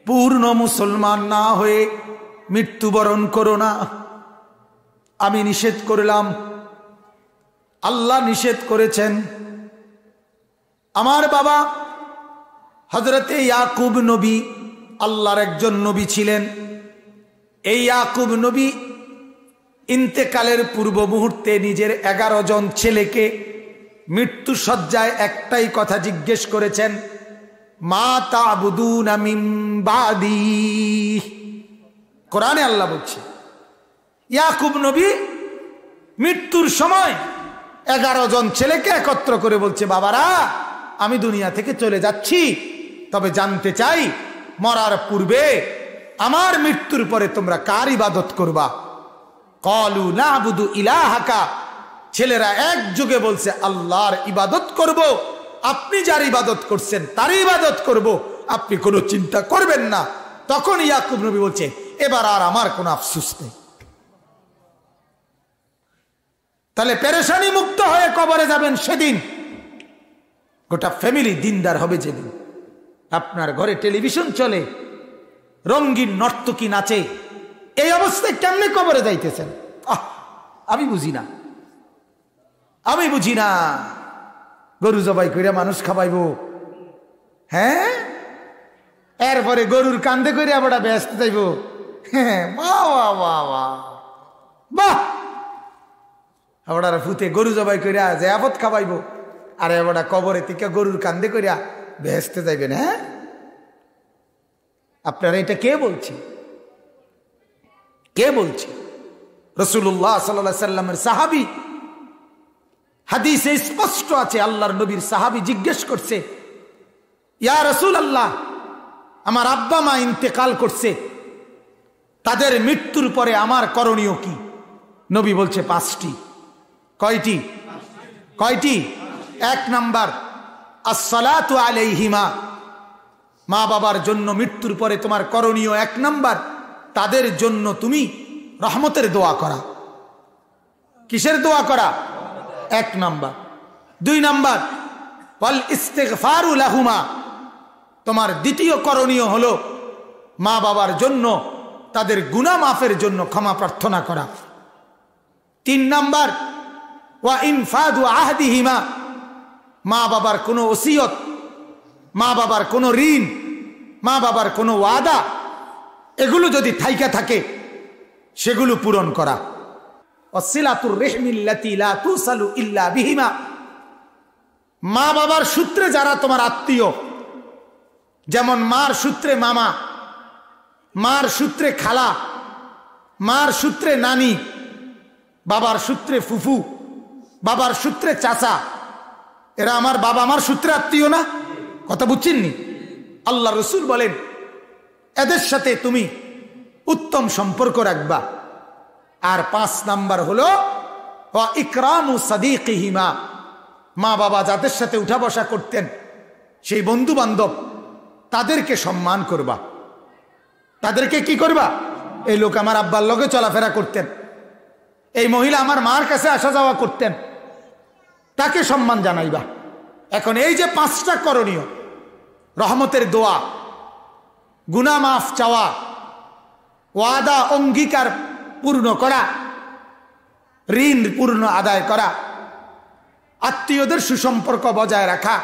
Speaker 1: পূর্ণ মুসলমান না হয়ে মৃত্যুবরণ করো না আমি নিষেধ করলাম আল্লাহ নিষেধ করেছেন আমার বাবা হজরতে ইয়াকুব নবী আল্লাহর একজন নবী ছিলেন এই ইয়াকুব নবী ইন্তেকালের পূর্ব মুহূর্তে নিজের এগারো জন ছেলেকে মৃত্যু সজ্জায় একটাই কথা জিজ্ঞেস করেছেন মা তাবুদুন কোরআনে আল্লাহ বলছে ইয়াকুব নবী মৃত্যুর সময় এগারো জন ছেলেকে একত্র করে বলছে বাবারা আমি দুনিয়া থেকে চলে যাচ্ছি তবে জানতে চাই মরার পূর্বে আমার মৃত্যুর পরে তোমরা কার ইবাদত করবা কলু ইলা ইলাহাকা ছেলেরা যুগে বলছে আল্লাহর ইবাদত করব। আপনি যার ইবাদত করছেন তার ইবাদত করব। আপনি কোনো চিন্তা করবেন না তখন ইয়াকুব নবী বলছে এবার আর আমার কোনো আফসুস নেই তাহলে পেরেশানি মুক্ত হয়ে কবরে যাবেন সেদিন গোটা ফ্যামিলি দিনদার হবে যেদিন আপনার ঘরে টেলিভিশন চলে রঙ্গিন নর্তকী নাচে এই অবস্থায় কেমনে কবরে যাইতেছেন আমি বুঝি না আমি বুঝি না গরু জবাই করিয়া মানুষ খাবাইব হ্যাঁ এরপরে গরুর কান্দে করে আবার ব্যস্ত যাইব হ্যাঁ বাহ আবার ফুতে গরু জবাই করিয়া যে আপদ খাবাইব আর এবারটা কবরে থেকে গরুর কান্দে করিয়া ভেসতে যাইবেন হ্যাঁ আপনারা এটা কে বলছে কে বলছে রসুল্লাহ সাল্লা সাল্লামের সাহাবি হাদিসে স্পষ্ট আছে আল্লাহর নবীর সাহাবি জিজ্ঞেস করছে ইয়া রসুল আল্লাহ আমার আব্বা মা ইন্তেকাল করছে তাদের মৃত্যুর পরে আমার করণীয় কি নবী বলছে পাঁচটি কয়টি কয়টি এক নাম্বার আলাই আলাইহিমা মা বাবার জন্য মৃত্যুর পরে তোমার করণীয় এক নাম্বার তাদের জন্য তুমি রহমতের দোয়া করা কিসের দোয়া করা এক নাম্বার দুই নাম্বার ওয়াল ইস্তেকফারুল আহুমা তোমার দ্বিতীয় করণীয় হল মা বাবার জন্য তাদের গুণা মাফের জন্য ক্ষমা প্রার্থনা করা তিন নাম্বার ওয়া ইনফাদু আহদিহিমা মা বাবার কোনো ওসিয়ত মা বাবার কোনো ঋণ মা বাবার কোনো ওয়াদা এগুলো যদি থাইকা থাকে সেগুলো পূরণ করা অসিলাতুর রেহমিল্লাতিলাতুসালু ইল্লা বিহিমা মা বাবার সূত্রে যারা তোমার আত্মীয় যেমন মার সূত্রে মামা মার সূত্রে খালা মার সূত্রে নানি বাবার সূত্রে ফুফু বাবার সূত্রে চাচা এরা আমার বাবা আমার সূত্রে আত্মীয় না কথা বুঝছেননি আল্লাহ রসুল বলেন এদের সাথে তুমি উত্তম সম্পর্ক রাখবা আর পাঁচ নাম্বার হলো ইকরামু হিমা মা বাবা যাদের সাথে উঠা বসা করতেন সেই বন্ধু বান্ধব তাদেরকে সম্মান করবা তাদেরকে কি করবা এই লোক আমার আব্বার লগে চলাফেরা করতেন এই মহিলা আমার মার কাছে আসা যাওয়া করতেন তাকে সম্মান জানাইবা এখন এই যে পাঁচটা করণীয় রহমতের দোয়া গুনা মাফ চাওয়া ওয়াদা অঙ্গীকার পূর্ণ করা ঋণ পূর্ণ আদায় করা আত্মীয়দের সুসম্পর্ক বজায় রাখা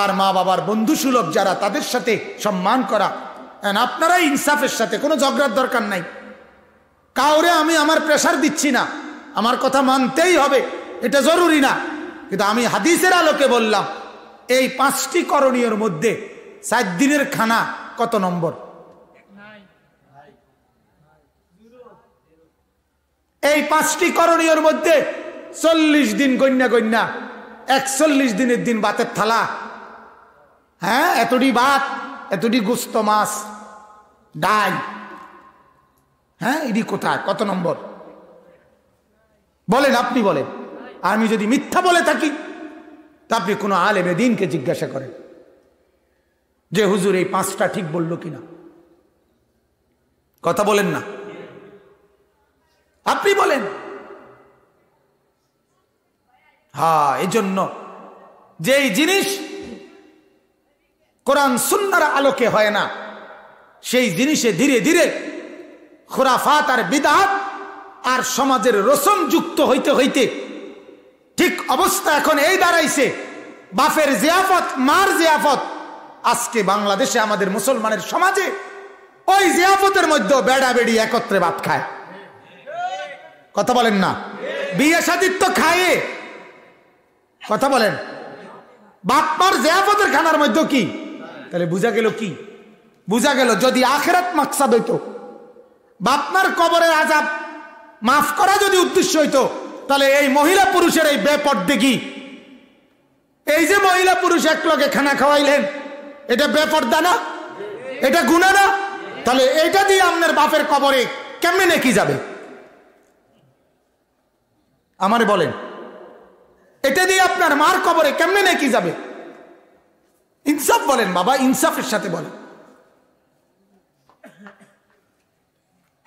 Speaker 1: আর মা বাবার বন্ধু সুলভ যারা তাদের সাথে সম্মান করা আপনারা ইনসাফের সাথে কোনো ঝগড়ার দরকার নাই কাউরে আমি আমার প্রেশার দিচ্ছি না আমার কথা মানতেই হবে এটা জরুরি না কিন্তু আমি হাদিসের আলোকে বললাম এই পাঁচটি করণীয়র মধ্যে সাত দিনের খানা কত নম্বর এই পাঁচটি করণীয়র মধ্যে চল্লিশ দিন কন্যা কন্যা একচল্লিশ দিনের দিন বাতের থালা হ্যাঁ এতটি বাত এতটি গুস্ত মাছ ডাই হ্যাঁ ইডি কোথায় কত নম্বর বলেন আপনি বলেন আমি যদি মিথ্যা বলে থাকি তা আপনি কোনো আলেমে দিনকে জিজ্ঞাসা করেন যে হুজুর এই পাঁচটা ঠিক বলল কিনা কথা বলেন না আপনি বলেন এই হ্যাঁ, এজন্য যেই জিনিস কোরআন সুন্দর আলোকে হয় না সেই জিনিসে ধীরে ধীরে খোরাফাত আর বিদাত আর সমাজের রসম যুক্ত হইতে হইতে ঠিক অবস্থা এখন এই দাঁড়াইছে বাপের জিয়াফত মার জিয়াফত আজকে বাংলাদেশে আমাদের মুসলমানের সমাজে ওই জিয়াফতের মধ্যে বেড়া বেড়ি একত্রে ভাত খায় কথা বলেন না বিয়ে সাদিত্য খায়ে কথা বলেন বাপমার জেয়াফতের খানার মধ্যে কি তাহলে বুঝা গেল কি বুঝা গেল যদি আখেরাত মাকসাদ হইতো বাপমার কবরের আজাব মাফ করা যদি উদ্দেশ্য হইতো তাহলে এই মহিলা পুরুষের এই ব্যাপার দেখি এই যে মহিলা পুরুষ এক লোকে খানা খাওয়াইলেন এটা বেপর্দা না এটা গুণা না তাহলে এটা দিয়ে আপনার বাপের কবরে কেমনে নেকি যাবে আমার বলেন এটা দিয়ে আপনার মার কবরে কেমনে নেকি যাবে ইনসাফ বলেন বাবা ইনসাফের সাথে বলেন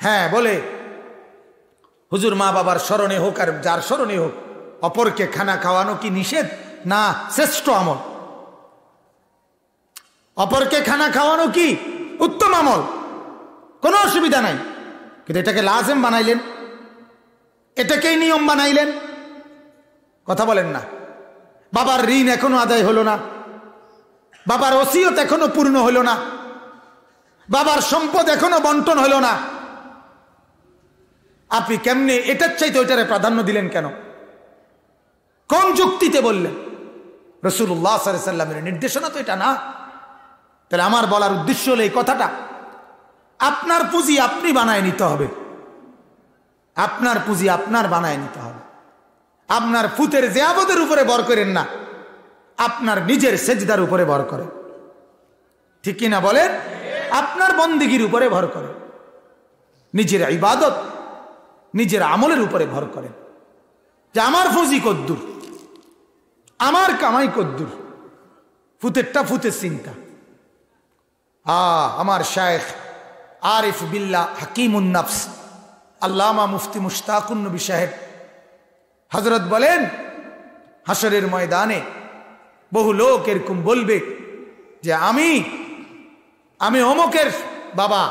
Speaker 1: হ্যাঁ বলে হুজুর মা বাবার স্মরণে হোক আর যার স্মরণে হোক অপরকে খানা খাওয়ানো কি নিষেধ না শ্রেষ্ঠ আমল অপরকে খানা খাওয়ানো কি উত্তম আমল কোনো অসুবিধা নাই কিন্তু এটাকে লাজেম বানাইলেন এটাকেই নিয়ম বানাইলেন কথা বলেন না বাবার ঋণ এখনো আদায় হলো না বাবার ওসিয়ত এখনো পূর্ণ হলো না বাবার সম্পদ এখনো বন্টন হলো না আপনি কেমনে এটার চাইতে ওইটারে প্রাধান্য দিলেন কেন কোন যুক্তিতে বললেন রসুল্লাহ সাল্লামের নির্দেশনা তো এটা না তাহলে আমার বলার উদ্দেশ্য হলো এই কথাটা আপনার পুঁজি আপনি বানায় নিতে হবে আপনার পুঁজি আপনার বানায় নিতে হবে আপনার ফুতের জেয়াবতের উপরে বর করেন না আপনার নিজের সেজদার উপরে ভর করে ঠিক কিনা বলেন আপনার বন্দিগির উপরে ভর করে নিজের ইবাদত নিজের আমলের উপরে ভর করেন যে আমার ফুজি কদ্দুর আমার কামাই কদ্দুর ফুতেরটা ফুতের চিন্তা আ আমার শায়েখ আরিফ বিল্লা উন্নাফস আল্লামা মুফতি মুশতাকুন্নবী সাহেব হজরত বলেন হাসরের ময়দানে বহু লোক এরকম বলবে যে আমি আমি অমুকের বাবা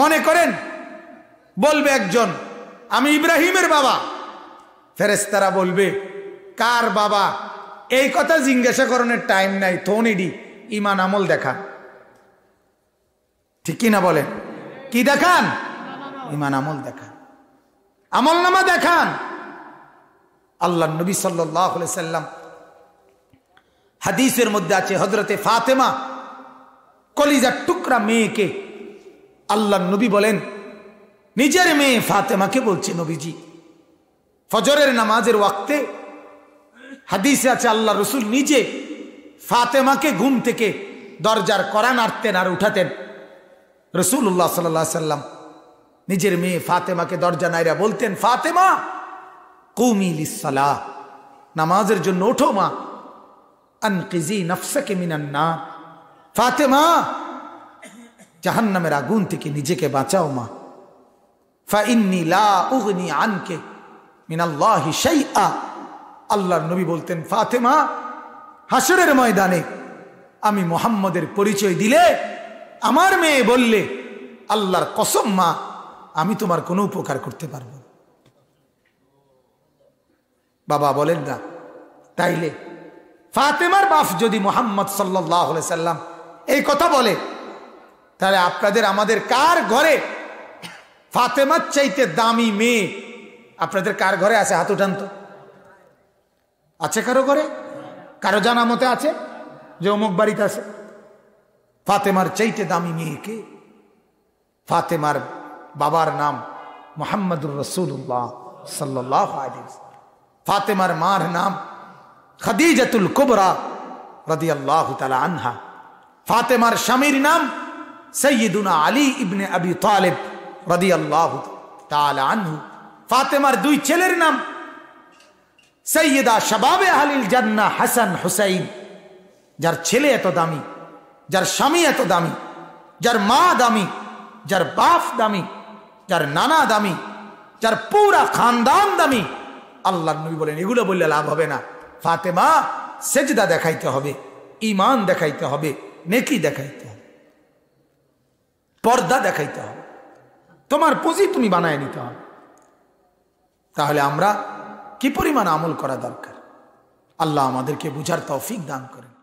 Speaker 1: মনে করেন বলবে একজন আমি ইব্রাহিমের বাবা ফেরেস্তারা বলবে কার বাবা এই কথা জিজ্ঞাসা করণের টাইম নাই থোনিডি ইমান আমল দেখা ঠিক না বলেন কি দেখান ইমান আমল দেখান আমল নামা দেখান আল্লাহ নবী সাল্লাম হাদিসের মধ্যে আছে হজরতে ফাতেমা কলিজার টুকরা মেয়েকে আল্লাহ নবী বলেন নিজের মেয়ে ফাতেমাকে বলছে নবীজি ফজরের নামাজের ওয়াক্তে হাদিসে আছে আল্লাহ রসুল নিজে ফাতেমাকে ঘুম থেকে দরজার করা নাড়তেন আর উঠাতেন রসুল্লাহ সাল্লা সাল্লাম নিজের মেয়ে ফাতেমাকে দরজা নাইরা বলতেন ফাতেমা কুমিল ইসালাহ নামাজের জন্য ওঠো মা আনকিজি নফসাকে মিনান্না ফাতেমা জাহান্নামের আগুন থেকে নিজেকে বাঁচাও মা ফাইন্নি লা আনকে মিনাল্লাহি সেই আল্লাহর নবী বলতেন ফাতেমা হাসরের ময়দানে আমি মোহাম্মদের পরিচয় দিলে আমার মেয়ে বললে আল্লাহর কসম মা আমি তোমার কোনো উপকার করতে পারব বাবা বলেন না তাইলে ফাতেমার বাপ যদি মোহাম্মদ সাল্লাহ সাল্লাম এই কথা বলে তাহলে আপনাদের আমাদের কার ঘরে ফাতেমার চাইতে দামি মেয়ে আপনাদের কার ঘরে আছে হাত উঠান তো আছে কারো ঘরে কারো জানা মতে আছে যে অমুক বাড়িতে আছে ফাতেমার চাইতে দামি মেয়েকে ফাতেমার বাবার নাম মোহাম্মদুর রসুল্লাহ সাল্লাহ ফাতেমার মার নাম খাদিজাতুল কুবরা রদি আল্লাহ আনহা ফাতেমার স্বামীর নাম সৈয়দুনা আলী ইবনে আবি তালেব আল্লাহ আনহু ফাতেমার দুই ছেলের নাম সৈয়দা শাবাবে আহলিল জান্না হাসান হুসাইন যার ছেলে এত দামি যার স্বামী এত দামি যার মা দামি যার বাপ দামি যার নানা দামি যার পুরা খানদান দামি আল্লাহ নবী বলেন এগুলো বললে লাভ হবে না ফাতেমা সেজদা দেখাইতে হবে ইমান দেখাইতে হবে নেকি দেখাইতে হবে পর্দা দেখাইতে হবে তোমার পুঁজি তুমি বানায় নিতে হবে তাহলে আমরা কি পরিমাণ আমল করা দরকার আল্লাহ আমাদেরকে বুঝার তৌফিক দান করেন